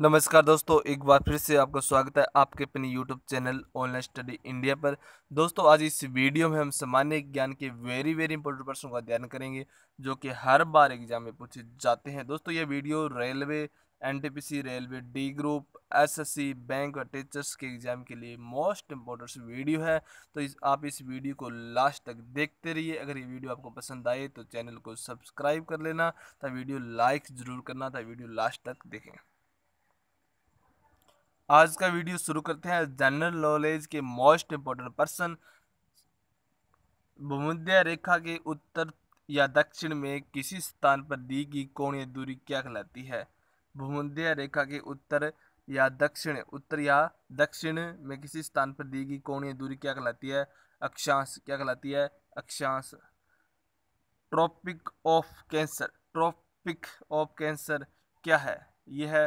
नमस्कार दोस्तों एक बार फिर से आपका स्वागत है आपके अपने YouTube channel online study India पर दोस्तों आज इस वीडियो में हम सामान्य ज्ञान के वेरी वेरी इंपॉर्टेंट प्रश्नों का अध्ययन करेंगे जो कि हर बार एग्जाम में पूछे जाते हैं दोस्तों ये video railway NTPC railway D group SSC bank और टीचर्स के एग्जाम के लिए मोस्ट इम्पोर्टेंट वीडियो है तो इस आप इस वीडियो को लास्ट तक देखते रहिए अगर ये वीडियो आपको पसंद आए तो चैनल को सब्सक्राइब कर लेना था वीडियो लाइक ज़रूर करना था वीडियो लास्ट तक देखें आज का वीडियो शुरू करते हैं जनरल नॉलेज के मोस्ट इम्पोर्टेंट पर्सन भूमध्य रेखा के उत्तर या दक्षिण में किसी स्थान पर दी गई कोणीय दूरी क्या कहलाती है भूमध्य रेखा के उत्तर या दक्षिण उत्तर या दक्षिण में किसी स्थान पर दी गई कोणीय दूरी क्या कहलाती है अक्षांश क्या कहलाती है अक्षांश tropic of cancer tropic of cancer क्या है यह है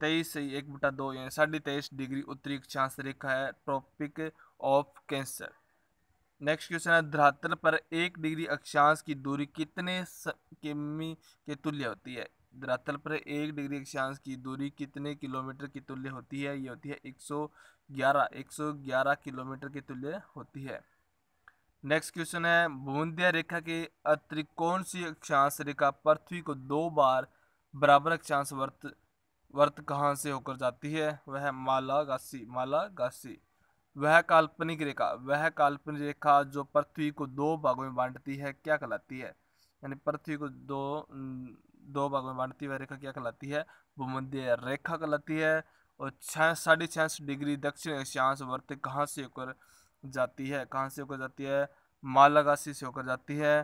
तेईस से एक बटा दो यानी साढ़े तेईस डिग्री उत्तरी अक्षांश रेखा है tropic of cancer next question है धरातल पर एक डिग्री अक्षांश की दूरी कितने किमी के तुल्य होती है धरातल पर एक डिग्री अक्षांश की दूरी कितने किलोमीटर की तुल्य होती है ये होती है 111 111 किलोमीटर की तुल्य होती है नेक्स्ट क्वेश्चन है भूमध्य रेखा के अतिरिक्त कौन सी अक्षांश रेखा पृथ्वी को दो बार बराबर अक्षांश वर्त वर्त कहाँ से होकर जाती है वह माला गासी माला गासी वह काल्पनिक रेखा वह काल्पनिक रेखा जो पृथ्वी को दो भागों में बांटती है क्या कहलाती है यानी पृथ्वी को दो दो भागों में बांटती वह रेखा क्या कहलाती है भूमध्य रेखा कहलाती है और छः साढ़े छियासठ डिग्री दक्षिण एशियांश वर्त कहाँ से होकर जाती है कहाँ से होकर जाती है मालागासी से होकर जाती है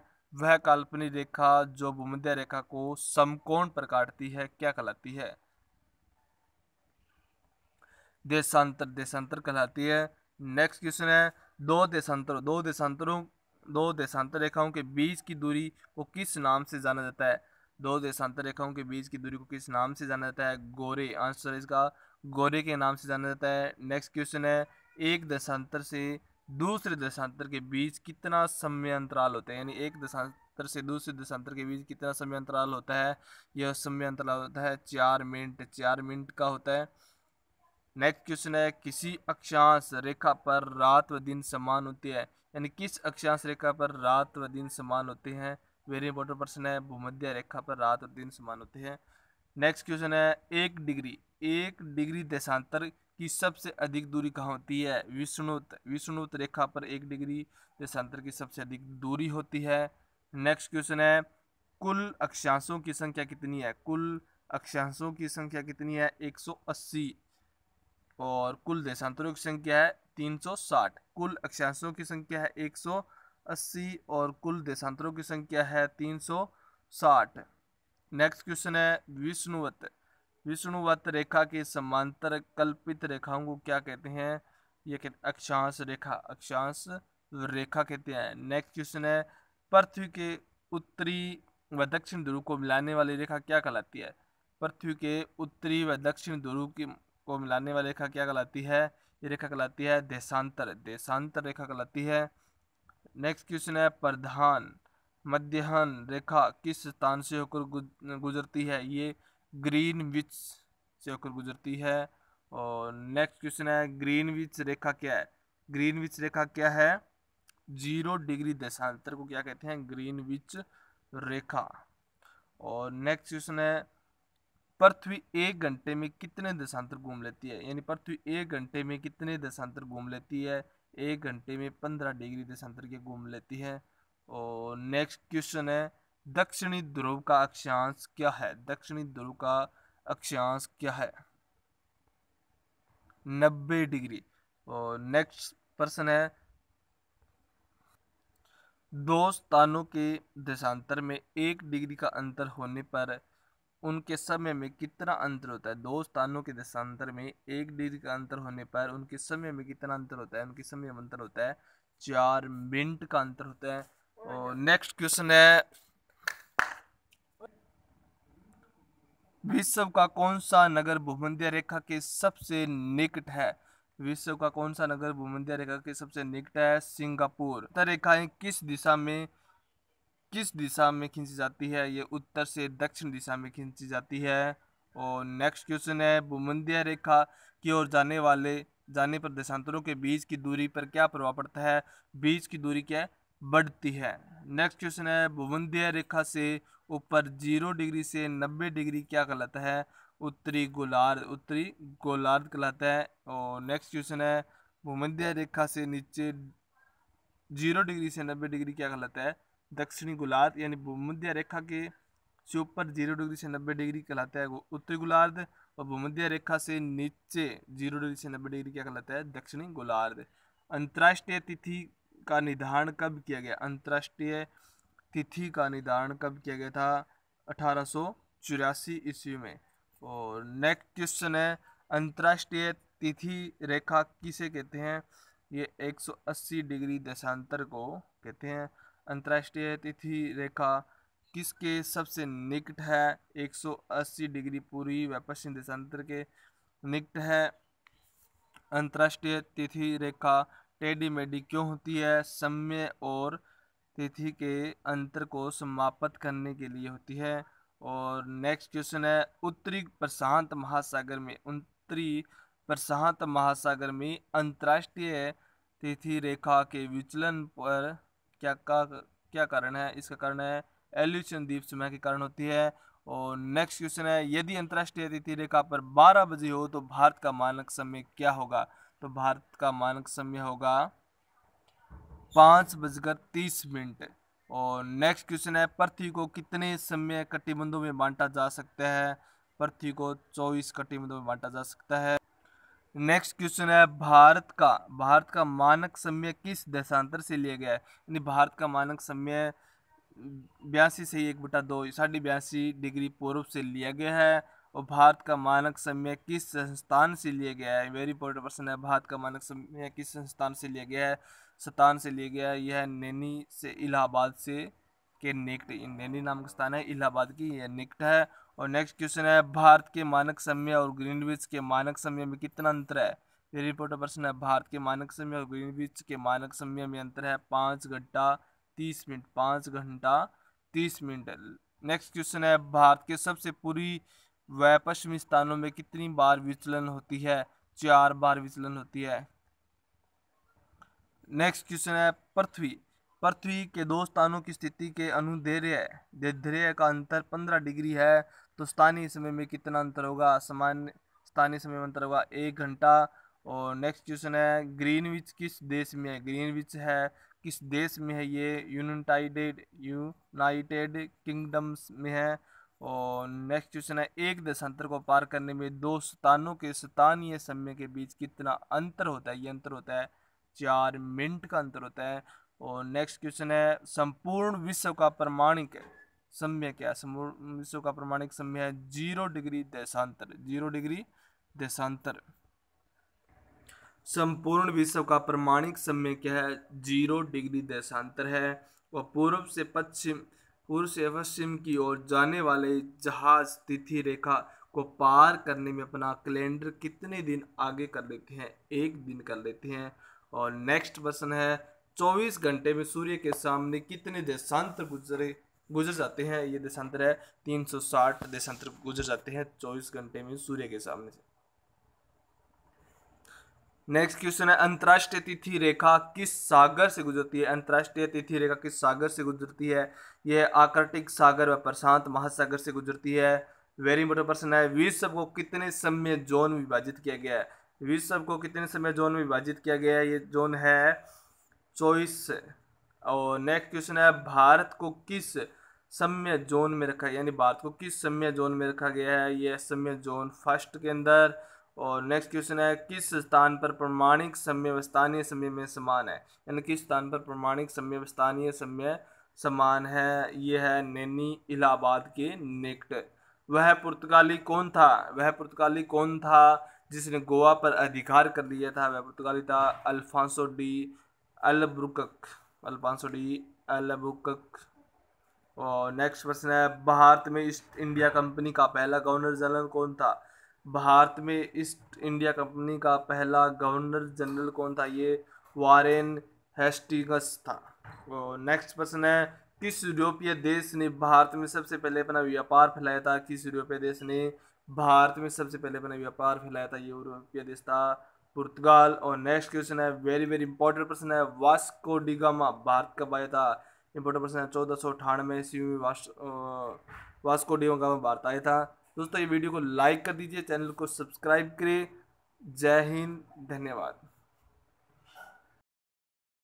वह काल्पनिक रेखा जो भूमध्य रेखा को समकोण पर काटती है क्या कहलाती है देशांतर देशांतर कहलाती है नेक्स्ट क्वेश्चन है दो देशांतर दो देशांतरों दो देशांतर रेखाओं के बीच की दूरी को किस नाम से जाना जाता है दो देशांतर रेखाओं के बीच की दूरी को किस नाम से जाना जाता है गोरे आंसर इसका गोरे के नाम से जाना जाता है नेक्स्ट क्वेश्चन है एक देशांतर से दूसरे देशांतर के बीच कितना समय अंतराल होता है यानी एक देशांतर से दूसरे देशांतर के बीच कितना समय अंतराल होता है यह समय अंतराल होता है चार मिनट चार मिनट का होता है नेक्स्ट क्वेश्चन है किसी अक्षांश रेखा पर रात व दिन समान होते हैं यानी किस अक्षांश रेखा पर रात व दिन समान होते हैं वेरी इंपॉर्टेंट प्रश्न है भूमध्य रेखा पर रात और दिन समान होते हैं नेक्स्ट क्वेश्चन है एक डिग्री एक डिग्री देशांतर की सबसे अधिक दूरी कहाँ होती है विष्णुत विष्णुत रेखा पर एक डिग्री देशांतर की सबसे अधिक दूरी होती है नेक्स्ट क्वेश्चन है कुल अक्षांशों की संख्या कितनी है कुल अक्षांशों की संख्या कितनी है अस्सी और कुल देशांतरों की संख्या है 360 कुल अक्षांशों की संख्या है 180 और कुल देशांतरों की संख्या है 360 नेक्स्ट क्वेश्चन है विष्णुवत विष्णुवत रेखा के समांतर कल्पित रेखाओं को क्या कहते हैं ये कहते अक्षांश रेखा अक्षांश रेखा कहते हैं नेक्स्ट क्वेश्चन है पृथ्वी के उत्तरी व दक्षिण ध्रुव को मिलाने वाली रेखा क्या कहलाती है पृथ्वी के उत्तरी व दक्षिण ध्रुव की को मिलाने वाली रेखा क्या कहलाती है ये रेखा कहलाती है देशांतर देशांतर रेखा कहलाती है नेक्स्ट क्वेश्चन है प्रधान मध्यहन रेखा किस स्थान से होकर गुजरती है ये ग्रीन विच से होकर गुजरती है और नेक्स्ट क्वेश्चन है ग्रीन विच रेखा क्या है ग्रीन विच रेखा क्या है जीरो डिग्री देशांतर को क्या कहते हैं ग्रीन विच रेखा और नेक्स्ट क्वेश्चन है पृथ्वी एक घंटे में कितने दशांतर घूम लेती है यानी पृथ्वी एक घंटे में कितने दशांतर घूम लेती है एक घंटे में पंद्रह डिग्री दशांतर के घूम लेती है और नेक्स्ट क्वेश्चन है दक्षिणी ध्रुव का अक्षांश क्या है दक्षिणी ध्रुव का अक्षांश क्या है नब्बे डिग्री और नेक्स्ट प्रश्न है दो स्थानों के देशांतर में एक डिग्री का अंतर होने पर उनके समय में कितना अंतर होता है दो स्थानों के दशांतर में एक डिग्री का अंतर होने पर उनके समय में कितना अंतर होता है उनके समय में अंतर होता है चार मिनट का अंतर होता है और नेक्स्ट क्वेश्चन है विश्व का कौन सा नगर भूमध्य रेखा के सबसे निकट है विश्व का कौन सा नगर भूमध्य रेखा के सबसे निकट है सिंगापुर रेखाएं किस दिशा में किस दिशा में खींची जाती है ये उत्तर से दक्षिण दिशा में खींची जाती है और नेक्स्ट क्वेश्चन है भूमंध्य रेखा की ओर जाने वाले जाने पर देशांतरों के बीच की दूरी पर क्या प्रभाव पड़ता है बीच की दूरी क्या बढ़ती है नेक्स्ट क्वेश्चन है भूमंध्य रेखा से ऊपर जीरो डिग्री से नब्बे डिग्री क्या कहलाता है उत्तरी गोलार्ध उत्तरी गोलार्ध कहलाता है और नेक्स्ट क्वेश्चन है भूमध्य रेखा से नीचे जीरो डिग्री से नब्बे डिग्री क्या कहलाता है दक्षिणी गोलार्ध यानी भूमध्य रेखा के से ऊपर जीरो डिग्री से नब्बे डिग्री कहलाता है वो उत्तरी गोलार्ध और भूमध्य रेखा से नीचे जीरो डिग्री से नब्बे डिग्री क्या कहलाता है दक्षिणी गोलार्ध अंतर्राष्ट्रीय तिथि का निर्धारण कब किया गया अंतर्राष्ट्रीय तिथि का निर्धारण कब किया गया था अठारह सौ चौरासी ईस्वी में और नेक्स्ट क्वेश्चन है अंतर्राष्ट्रीय तिथि रेखा किसे कहते हैं ये 180 डिग्री देशांतर को कहते हैं अंतर्राष्ट्रीय तिथि रेखा किसके सबसे निकट है 180 डिग्री पूर्वी व पश्चिम देशांतर के निकट है अंतर्राष्ट्रीय तिथि रेखा टेडी मेडी क्यों होती है समय और तिथि के अंतर को समाप्त करने के लिए होती है और नेक्स्ट क्वेश्चन है उत्तरी प्रशांत महासागर में उत्तरी प्रशांत महासागर में अंतर्राष्ट्रीय तिथि रेखा के विचलन पर क्या का क्या कारण है इसका कारण है एल्यूशन द्वीप समय के कारण होती है और नेक्स्ट क्वेश्चन है यदि अंतर्राष्ट्रीय अतिथि रेखा पर 12 बजे हो तो भारत का मानक समय क्या होगा तो भारत का मानक समय होगा पाँच बजकर तीस मिनट और नेक्स्ट क्वेश्चन है पृथ्वी को कितने समय कटिबंधों में बांटा जा सकता है पृथ्वी को चौबीस कटिबंधों में बांटा जा सकता है नेक्स्ट क्वेश्चन है भारत का भारत का मानक समय किस देशांतर से लिया गया है यानी भारत का मानक समय बयासी से एक बटा दो साढ़े बयासी डिग्री पूर्व से लिया गया है और भारत का मानक समय किस संस्थान से लिया गया है वेरी इंपॉर्टेंट प्रश्न है भारत का मानक समय किस संस्थान से लिया गया है स्थान से लिया गया है यह नैनी से इलाहाबाद से के निकट नैनी नाम का स्थान है इलाहाबाद की यह निकट है और नेक्स्ट क्वेश्चन है भारत के मानक समय और ग्रीनविच के मानक समय में कितना अंतर है वेरी इंपोर्टेंट प्रश्न है भारत के मानक समय और ग्रीनविच के मानक समय में अंतर है पाँच घंटा तीस मिनट पाँच घंटा तीस मिनट नेक्स्ट क्वेश्चन है भारत के सबसे पूरी व पश्चिमी स्थानों में कितनी बार विचलन होती है चार बार विचलन होती है नेक्स्ट क्वेश्चन है पृथ्वी पृथ्वी के दो स्थानों की स्थिति के अनुधेर्य का अंतर पंद्रह डिग्री है तो स्थानीय समय में कितना अंतर होगा सामान्य स्थानीय समय में अंतर होगा एक घंटा और नेक्स्ट क्वेश्चन है ग्रीनविच किस देश में है ग्रीनविच है किस देश में है ये यूनिटाइडेड यूनाइटेड किंगडम्स में है और नेक्स्ट क्वेश्चन है एक देशांतर को पार करने में दो स्थानों के स्थानीय समय के बीच कितना अंतर होता है ये अंतर होता है चार मिनट का अंतर होता है और नेक्स्ट क्वेश्चन है संपूर्ण विश्व का प्रमाणिक सम्यक या विश्व का प्रमाणिक समय है जीरो डिग्री देशांतर जीरो डिग्री देशांतर संपूर्ण विश्व का प्रमाणिक समय क्या है जीरो डिग्री देशांतर है वह पूर्व से पश्चिम पूर्व से पश्चिम की ओर जाने वाले जहाज तिथि रेखा को पार करने में अपना कैलेंडर कितने दिन आगे कर लेते हैं एक दिन कर लेते हैं और नेक्स्ट प्रश्न है चौबीस घंटे में सूर्य के सामने कितने देशांतर गुजरे गुजर जाते हैं ये देशांतर है तीन सौ साठ देशांतर गुजर जाते हैं चौबीस घंटे में सूर्य के सामने से नेक्स्ट क्वेश्चन है अंतर्राष्ट्रीय तिथि रेखा किस सागर से गुजरती है अंतर्राष्ट्रीय तिथि रेखा किस सागर से गुजरती है यह आकर्टिक सागर व प्रशांत महासागर से गुजरती है वेरी इंपोर्टेंट प्रश्न है विश्व को कितने समय जोन में विभाजित किया गया है विश्व को कितने समय जोन में विभाजित किया गया है ये जोन है चौबीस और नेक्स्ट क्वेश्चन है भारत को किस सम्य जोन में रखा यानी भारत को किस सम्य जोन में रखा गया है यह सम्य जोन फर्स्ट के अंदर और नेक्स्ट क्वेश्चन है किस स्थान पर प्रमाणिक सम्य स्थानीय सम्य में समान है यानी किस स्थान पर प्रमाणिक सम्य स्थानीय सम्य समान है ये है नैनी इलाहाबाद के निकट वह पुर्तगाली कौन था वह पुर्तगाली कौन था जिसने गोवा पर अधिकार कर लिया था वह पुर्तगाली था Alfonso de Albuquerque Alfonso de Albuquerque और नेक्स्ट प्रश्न है भारत में ईस्ट इंडिया कंपनी का पहला गवर्नर जनरल कौन था भारत में ईस्ट इंडिया कंपनी का पहला गवर्नर जनरल कौन था ये वारेन हेस्टिगस था और नेक्स्ट प्रश्न है किस यूरोपीय देश ने भारत में सबसे पहले अपना व्यापार फैलाया था किस यूरोपीय देश ने भारत में सबसे पहले अपना व्यापार फैलाया था ये यूरोपीय देश था पुर्तगाल और नेक्स्ट क्वेश्चन है वेरी वेरी इंपॉर्टेंट प्रश्न है वास्को डिगामा भारत कब आया था इंपॉर्टेंट प्रश्न है चौदह सौ अठानवे ईस्वी में वास्को डिगामा भारत आया था दोस्तों ये वीडियो को लाइक कर दीजिए चैनल को सब्सक्राइब करें जय हिंद धन्यवाद